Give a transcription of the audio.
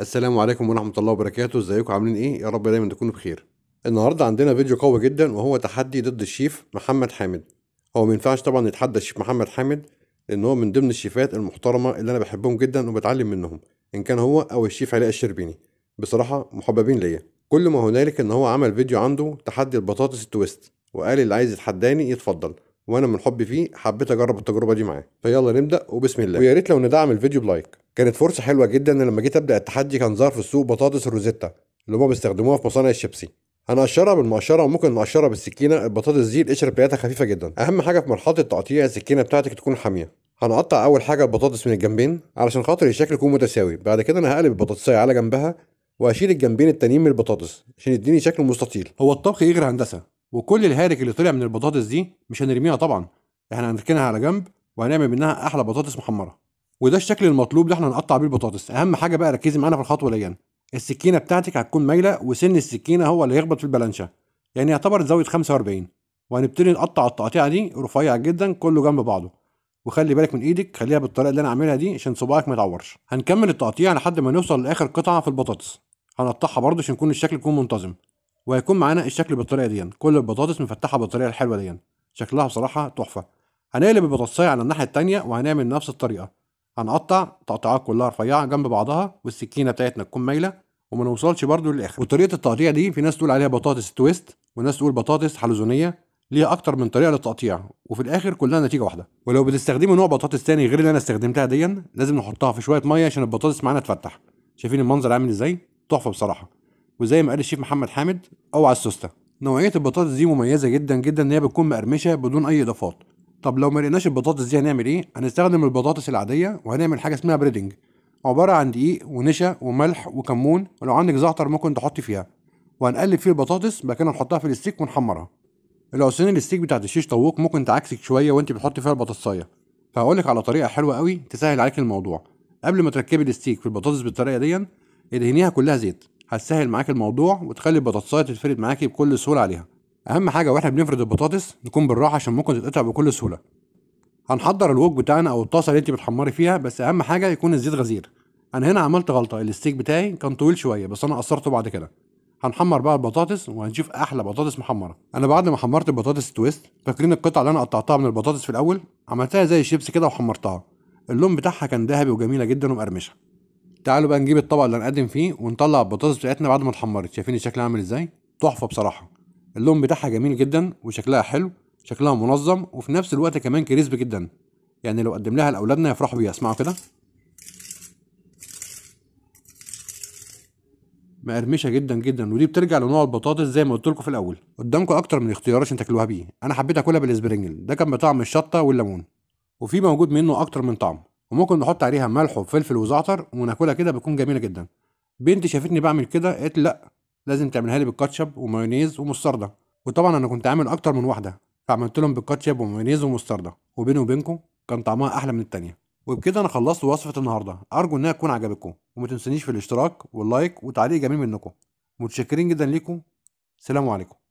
السلام عليكم ورحمة الله وبركاته ازيكم عاملين ايه يا رب دايما تكونوا بخير النهاردة عندنا فيديو قوي جدا وهو تحدي ضد الشيف محمد حامد هو ما ينفعش طبعا يتحدى الشيف محمد حامد لان هو من ضمن الشيفات المحترمة اللي انا بحبهم جدا وبتعلم منهم ان كان هو او الشيف علاء الشربيني بصراحة محببين ليا كل ما هنالك ان هو عمل فيديو عنده تحدي البطاطس التويست وقال اللي عايز يتحداني يتفضل وانا من حبي فيه حبيت اجرب التجربة دي معاه فيلا نبدأ وبسم الله ويا ريت لو ندعم الفيديو بلايك كانت فرصه حلوه جدا ان لما جيت ابدا التحدي كان ظهر في السوق بطاطس الروزيتا اللي هما بيستخدموها في مصانع الشيبسي هنقشرها بالمقشره وممكن نقشرها بالسكينه البطاطس دي القشره بتاعتها خفيفه جدا اهم حاجه في مرحله التقطيع السكينه بتاعتك تكون حاميه هنقطع اول حاجه البطاطس من الجنبين علشان خاطر الشكل يكون متساوي بعد كده انا هقلب البطاطسيه على جنبها واشيل الجنبين التانيين من البطاطس عشان يديني شكل مستطيل هو الطبخ يغير هندسه وكل الهارك اللي طلع من البطاطس دي مش هنرميها طبعا احنا هنركنها على جنب وهنعمل منها احلى بطاطس محمره وده الشكل المطلوب اللي احنا هنقطع بيه البطاطس اهم حاجه بقى ركزي معانا في الخطوه دي السكينه بتاعتك هتكون مايله وسن السكينه هو اللي هيخبط في البلانشه يعني يعتبر زاويه 45 وهنبتدي نقطع التقطيعه دي رفيع جدا كله جنب بعضه وخلي بالك من ايدك خليها بالطريقه اللي انا عاملها دي عشان صباعك ما يتعورش هنكمل التقطيع لحد ما نوصل لاخر قطعه في البطاطس هنقطعها برضه عشان يكون الشكل يكون منتظم وهيكون معانا الشكل بالطريقه دي كل البطاطس مفتحه بالطريقه الحلوه دي شكلها بصراحه تحفه هنقلب البطاطسيه على الناحيه الثانيه وهنعمل نفس الطريقه هنقطع تقطيعات كلها رفيعه جنب بعضها والسكينه بتاعتنا تكون مايله وما نوصلش برده للاخر وطريقه التقطيع دي في ناس تقول عليها بطاطس تويست وناس تقول بطاطس حلزونيه ليها اكتر من طريقه للتقطيع وفي الاخر كلها نتيجه واحده ولو بتستخدمي نوع بطاطس ثاني غير اللي انا استخدمتها ديا لازم نحطها في شويه ميه عشان البطاطس معانا تفتح شايفين المنظر عامل ازاي تحفه بصراحه وزي ما قال الشيف محمد حامد اوعى السوسته نوعيه البطاطس دي مميزه جدا جدا ان هي بتكون مقرمشه بدون اي اضافات طب لو ما لقيناش البطاطس دي هنعمل ايه هنستخدم البطاطس العاديه وهنعمل حاجه اسمها بريدنج عباره عن دقيق ونشا وملح وكمون ولو عندك زعتر ممكن تحطي فيها وهنقلب فيه البطاطس بعد كده نحطها في الستيك ونحمرها العصيان الستيك بتاعت الشيش طاووق ممكن تعكسك شويه وانت بتحطي فيها البطاطسايه فهقولك على طريقه حلوه قوي تسهل عليك الموضوع قبل ما تركبي الستيك في البطاطس بالطريقه دي ادهنيها كلها زيت هتسهل معاك الموضوع وتخلي البطاطسايه تتفرد معاكي بكل سهوله عليها اهم حاجه واحنا بنفرد البطاطس نكون بالراحه عشان ممكن تتقطع بكل سهوله هنحضر الوك بتاعنا او الطاسه اللي انت بتحمري فيها بس اهم حاجه يكون الزيت غزير انا هنا عملت غلطه الستيك بتاعي كان طويل شويه بس انا قصرته بعد كده هنحمر بقى البطاطس وهنشوف احلى بطاطس محمره انا بعد ما حمرت البطاطس تويست فاكرين القطعه اللي انا قطعتها من البطاطس في الاول عملتها زي الشيبس كده وحمرتها اللون بتاعها كان ذهبي وجميله جدا ومقرمشه تعالوا بقى نجيب الطبق اللي هنقدم فيه ونطلع البطاطس بتاعتنا بعد ما اتحمرت شايفين الشكل عامل ازاي تحفه بصراحه اللون بتاعها جميل جدا وشكلها حلو شكلها منظم وفي نفس الوقت كمان كريسبي جدا يعني لو قدم لها لاولادنا يفرحوا بيها اسمعوا كده مقرمشه جدا جدا ودي بترجع لنوع البطاطس زي ما قلت لكم في الاول قدامكم اكتر من اختيار عشان تاكلوها بيه انا حبيت اكلها بالاسبرنجل ده كان بطعم الشطه والليمون وفي موجود منه اكتر من طعم وممكن نحط عليها ملح وفلفل وزعتر وناكلها كده بتكون جميله جدا بنتي شافتني بعمل كده قالت لا لازم تعملها لي بالكاتشب ومايونيز ومستردة وطبعا انا كنت عامل اكتر من واحده فعملت لهم بالكاتشب ومايونيز ومستردة وبيني وبينكم كان طعمها احلى من التانية وبكده انا خلصت وصفه النهارده ارجو انها تكون عجبتكم وما تنسونيش في الاشتراك واللايك وتعليق جميل منكم متشكرين جدا ليكم سلام عليكم